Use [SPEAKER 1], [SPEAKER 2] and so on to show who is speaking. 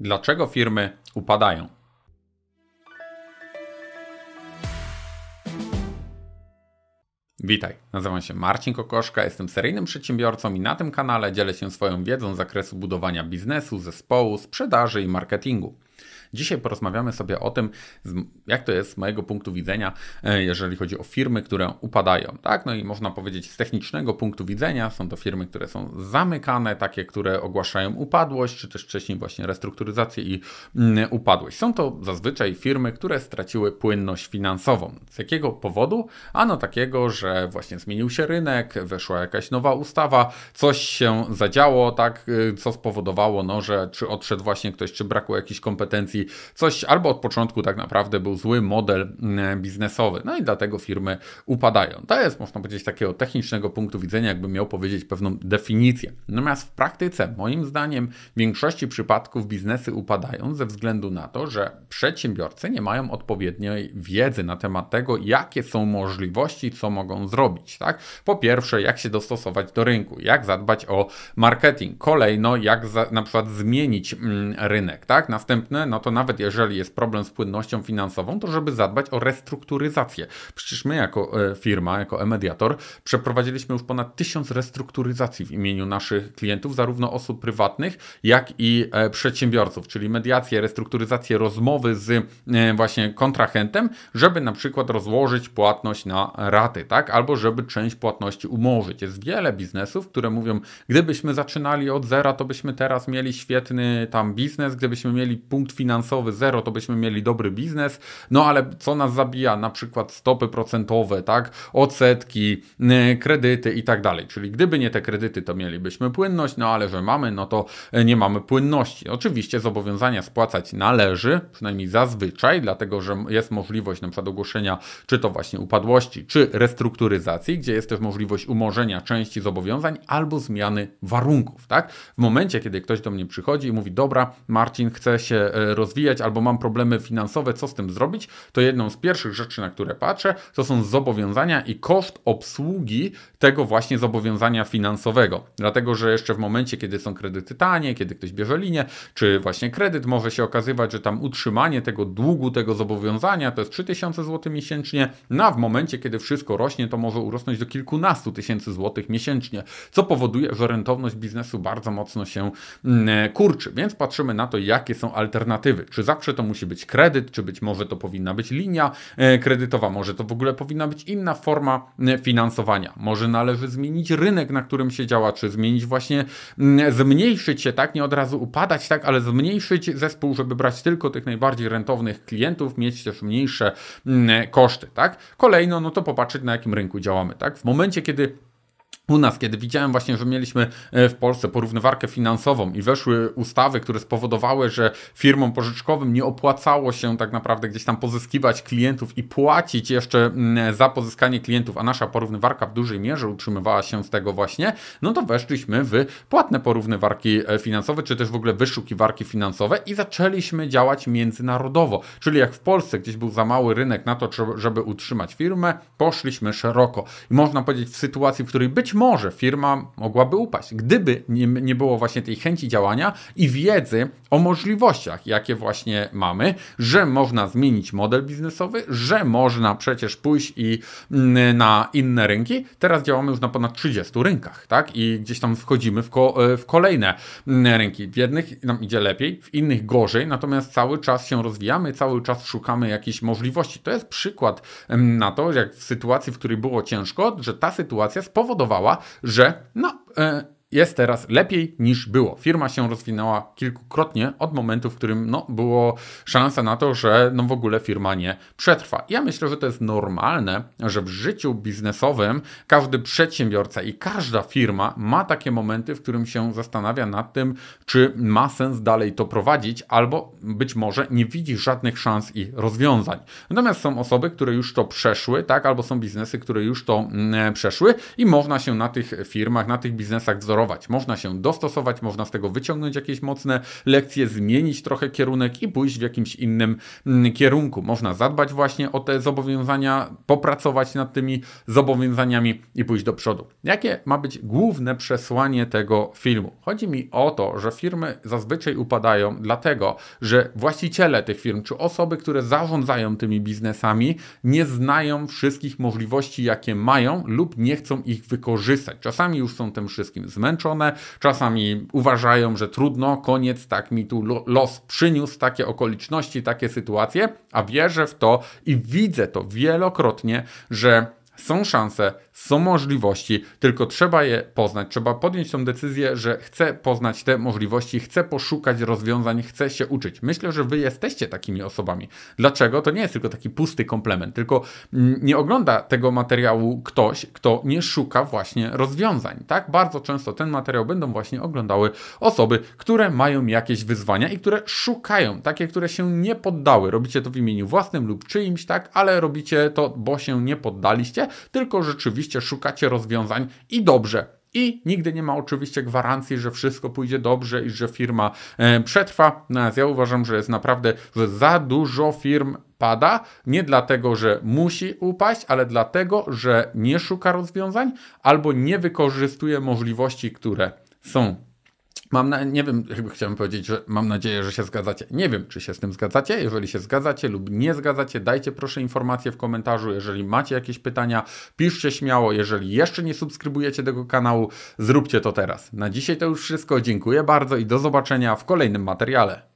[SPEAKER 1] Dlaczego firmy upadają? Witaj, nazywam się Marcin Kokoszka, jestem seryjnym przedsiębiorcą i na tym kanale dzielę się swoją wiedzą z zakresu budowania biznesu, zespołu, sprzedaży i marketingu. Dzisiaj porozmawiamy sobie o tym, jak to jest z mojego punktu widzenia, e, jeżeli chodzi o firmy, które upadają. Tak, no i można powiedzieć z technicznego punktu widzenia, są to firmy, które są zamykane, takie, które ogłaszają upadłość, czy też wcześniej właśnie restrukturyzację i mm, upadłość. Są to zazwyczaj firmy, które straciły płynność finansową. Z jakiego powodu? Ano takiego, że właśnie zmienił się rynek, weszła jakaś nowa ustawa, coś się zadziało, tak, y, co spowodowało, no, że czy odszedł właśnie ktoś, czy brakło jakichś kompetencji coś albo od początku tak naprawdę był zły model mm, biznesowy, no i dlatego firmy upadają. To jest, można powiedzieć, takiego technicznego punktu widzenia, jakbym miał powiedzieć pewną definicję. Natomiast w praktyce, moim zdaniem, w większości przypadków biznesy upadają ze względu na to, że przedsiębiorcy nie mają odpowiedniej wiedzy na temat tego, jakie są możliwości, co mogą zrobić. Tak? Po pierwsze, jak się dostosować do rynku, jak zadbać o marketing. Kolejno, jak za, na przykład zmienić mm, rynek. Tak? Następne, no to nawet jeżeli jest problem z płynnością finansową, to żeby zadbać o restrukturyzację. Przecież my jako e, firma, jako e-mediator przeprowadziliśmy już ponad tysiąc restrukturyzacji w imieniu naszych klientów, zarówno osób prywatnych, jak i e, przedsiębiorców, czyli mediację, restrukturyzacje, rozmowy z e, właśnie kontrahentem, żeby na przykład rozłożyć płatność na raty, tak? Albo żeby część płatności umorzyć. Jest wiele biznesów, które mówią, gdybyśmy zaczynali od zera, to byśmy teraz mieli świetny tam biznes, gdybyśmy mieli punkt finansowy, finansowy zero, to byśmy mieli dobry biznes, no ale co nas zabija? Na przykład stopy procentowe, tak, odsetki, kredyty i tak dalej. Czyli gdyby nie te kredyty, to mielibyśmy płynność, no ale że mamy, no to e, nie mamy płynności. Oczywiście zobowiązania spłacać należy, przynajmniej zazwyczaj, dlatego że jest możliwość na przykład ogłoszenia, czy to właśnie upadłości, czy restrukturyzacji, gdzie jest też możliwość umorzenia części zobowiązań albo zmiany warunków, tak? W momencie, kiedy ktoś do mnie przychodzi i mówi, dobra, Marcin, chce się rozwijać, e, rozwijać albo mam problemy finansowe, co z tym zrobić, to jedną z pierwszych rzeczy, na które patrzę, to są zobowiązania i koszt obsługi tego właśnie zobowiązania finansowego. Dlatego, że jeszcze w momencie, kiedy są kredyty tanie, kiedy ktoś bierze linię, czy właśnie kredyt, może się okazywać, że tam utrzymanie tego długu, tego zobowiązania to jest 3000 zł miesięcznie, no a w momencie, kiedy wszystko rośnie, to może urosnąć do kilkunastu tysięcy złotych miesięcznie, co powoduje, że rentowność biznesu bardzo mocno się mm, kurczy. Więc patrzymy na to, jakie są alternatywy alternatywy. Czy zawsze to musi być kredyt, czy być może to powinna być linia e, kredytowa, może to w ogóle powinna być inna forma e, finansowania. Może należy zmienić rynek, na którym się działa, czy zmienić właśnie, zmniejszyć się, tak, nie od razu upadać, tak, ale zmniejszyć zespół, żeby brać tylko tych najbardziej rentownych klientów, mieć też mniejsze koszty, tak. Kolejno, no to popatrzeć na jakim rynku działamy, tak. W momencie, kiedy u nas, kiedy widziałem właśnie, że mieliśmy e, w Polsce porównywarkę finansową i weszły ustawy, które spowodowały, że firmom pożyczkowym nie opłacało się tak naprawdę gdzieś tam pozyskiwać klientów i płacić jeszcze mm, za pozyskanie klientów, a nasza porównywarka w dużej mierze utrzymywała się z tego właśnie, no to weszliśmy w płatne porównywarki e, finansowe, czy też w ogóle wyszukiwarki finansowe i zaczęliśmy działać międzynarodowo. Czyli jak w Polsce gdzieś był za mały rynek na to, żeby utrzymać firmę, poszliśmy szeroko. I można powiedzieć w sytuacji, w której być może firma mogłaby upaść, gdyby nie, nie było właśnie tej chęci działania i wiedzy o możliwościach, jakie właśnie mamy, że można zmienić model biznesowy, że można przecież pójść i mm, na inne rynki. Teraz działamy już na ponad 30 rynkach, tak? I gdzieś tam wchodzimy w, ko e, w kolejne mm, rynki. W jednych nam idzie lepiej, w innych gorzej, natomiast cały czas się rozwijamy, cały czas szukamy jakichś możliwości. To jest przykład mm, na to, jak w sytuacji, w której było ciężko, że ta sytuacja spowodowała, że no, e, jest teraz lepiej niż było. Firma się rozwinęła kilkukrotnie od momentu, w którym no, było szansa na to, że no, w ogóle firma nie przetrwa. Ja myślę, że to jest normalne, że w życiu biznesowym każdy przedsiębiorca i każda firma ma takie momenty, w którym się zastanawia nad tym, czy ma sens dalej to prowadzić, albo być może nie widzi żadnych szans i rozwiązań. Natomiast są osoby, które już to przeszły, tak, albo są biznesy, które już to mm, przeszły i można się na tych firmach, na tych biznesach wzorować sterować. Można się dostosować, można z tego wyciągnąć jakieś mocne lekcje, zmienić trochę kierunek i pójść w jakimś innym mm, kierunku. Można zadbać właśnie o te zobowiązania, popracować nad tymi zobowiązaniami i pójść do przodu. Jakie ma być główne przesłanie tego filmu? Chodzi mi o to, że firmy zazwyczaj upadają dlatego, że właściciele tych firm czy osoby, które zarządzają tymi biznesami, nie znają wszystkich możliwości, jakie mają lub nie chcą ich wykorzystać. Czasami już są tym wszystkim zmęczeni zmęczone, czasami uważają, że trudno, koniec, tak mi tu los przyniósł, takie okoliczności, takie sytuacje, a wierzę w to i widzę to wielokrotnie, że są szanse są możliwości, tylko trzeba je poznać. Trzeba podjąć tą decyzję, że chcę poznać te możliwości, chcę poszukać rozwiązań, chcę się uczyć. Myślę, że wy jesteście takimi osobami. Dlaczego? To nie jest tylko taki pusty komplement, tylko nie ogląda tego materiału ktoś, kto nie szuka właśnie rozwiązań. Tak, bardzo często ten materiał będą właśnie oglądały osoby, które mają jakieś wyzwania i które szukają, takie, które się nie poddały. Robicie to w imieniu własnym lub czyimś, tak, ale robicie to, bo się nie poddaliście, tylko rzeczywiście oczywiście szukacie rozwiązań i dobrze. I nigdy nie ma oczywiście gwarancji, że wszystko pójdzie dobrze i że firma e, przetrwa. Natomiast no, ja uważam, że jest naprawdę, że za dużo firm pada, nie dlatego, że musi upaść, ale dlatego, że nie szuka rozwiązań albo nie wykorzystuje możliwości, które są Mam na, nie wiem, chciałem powiedzieć, że mam nadzieję, że się zgadzacie. Nie wiem, czy się z tym zgadzacie. Jeżeli się zgadzacie lub nie zgadzacie, dajcie proszę informacje w komentarzu. Jeżeli macie jakieś pytania, piszcie śmiało. Jeżeli jeszcze nie subskrybujecie tego kanału, zróbcie to teraz. Na dzisiaj to już wszystko. Dziękuję bardzo i do zobaczenia w kolejnym materiale.